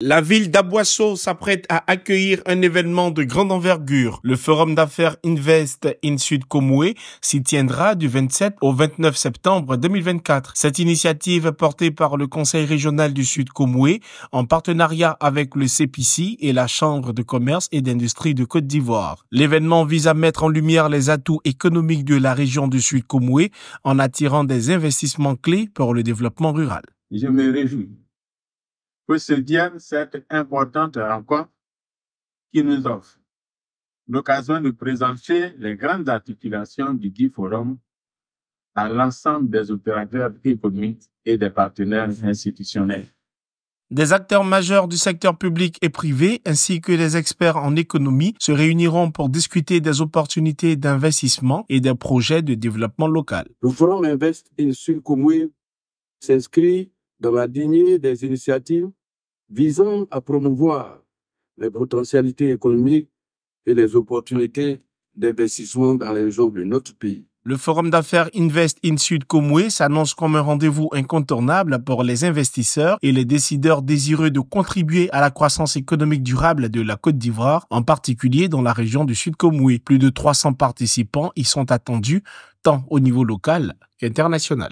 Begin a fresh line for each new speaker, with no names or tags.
La ville d'Aboisseau s'apprête à accueillir un événement de grande envergure. Le forum d'affaires Invest in Sud komoué s'y tiendra du 27 au 29 septembre 2024. Cette initiative portée par le Conseil régional du Sud komoué en partenariat avec le CPC et la Chambre de commerce et d'industrie de Côte d'Ivoire. L'événement vise à mettre en lumière les atouts économiques de la région du Sud komoué en attirant des investissements clés pour le développement rural.
Je me réjouis peut se cette importante rencontre qui nous offre l'occasion de présenter les grandes articulations du Guy Forum à l'ensemble des opérateurs économiques et des partenaires institutionnels. Des acteurs majeurs du
secteur public et privé ainsi que des experts en économie se réuniront pour discuter des opportunités d'investissement et des projets de développement local.
Le Forum Invest in s'inscrit dans la lignée des initiatives visant à promouvoir les potentialités économiques et les opportunités d'investissement dans les régions de notre pays.
Le forum d'affaires Invest in Sud Comoué s'annonce comme un rendez-vous incontournable pour les investisseurs et les décideurs désireux de contribuer à la croissance économique durable de la Côte d'Ivoire, en particulier dans la région du Sud Comoué. Plus de 300 participants y sont attendus, tant au niveau local qu'international.